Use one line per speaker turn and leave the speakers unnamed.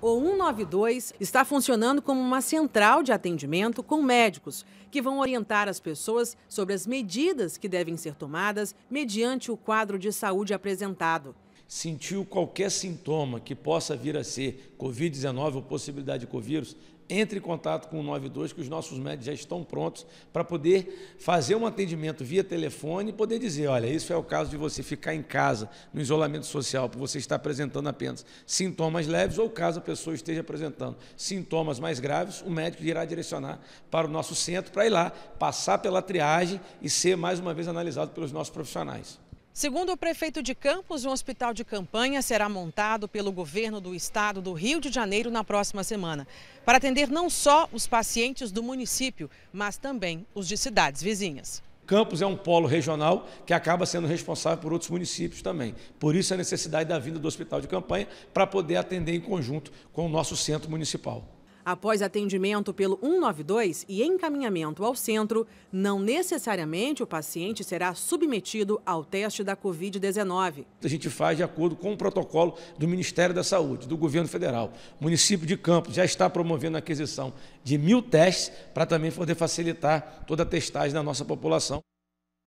O 192 está funcionando como uma central de atendimento com médicos que vão orientar as pessoas sobre as medidas que devem ser tomadas mediante o quadro de saúde apresentado
sentiu qualquer sintoma que possa vir a ser Covid-19 ou possibilidade de Covid, entre em contato com o 92, que os nossos médicos já estão prontos para poder fazer um atendimento via telefone e poder dizer: olha, isso é o caso de você ficar em casa, no isolamento social, por você estar apresentando apenas sintomas leves, ou caso a pessoa esteja apresentando sintomas mais graves, o médico irá direcionar para o nosso centro para ir lá, passar pela triagem e ser mais uma vez analisado pelos nossos profissionais.
Segundo o prefeito de Campos, um hospital de campanha será montado pelo governo do estado do Rio de Janeiro na próxima semana, para atender não só os pacientes do município, mas também os de cidades vizinhas.
Campos é um polo regional que acaba sendo responsável por outros municípios também. Por isso a necessidade da vinda do hospital de campanha para poder atender em conjunto com o nosso centro municipal.
Após atendimento pelo 192 e encaminhamento ao centro, não necessariamente o paciente será submetido ao teste da
Covid-19. A gente faz de acordo com o protocolo do Ministério da Saúde, do governo federal. O município de Campos já está promovendo a aquisição de mil testes para também poder facilitar toda a testagem da nossa população.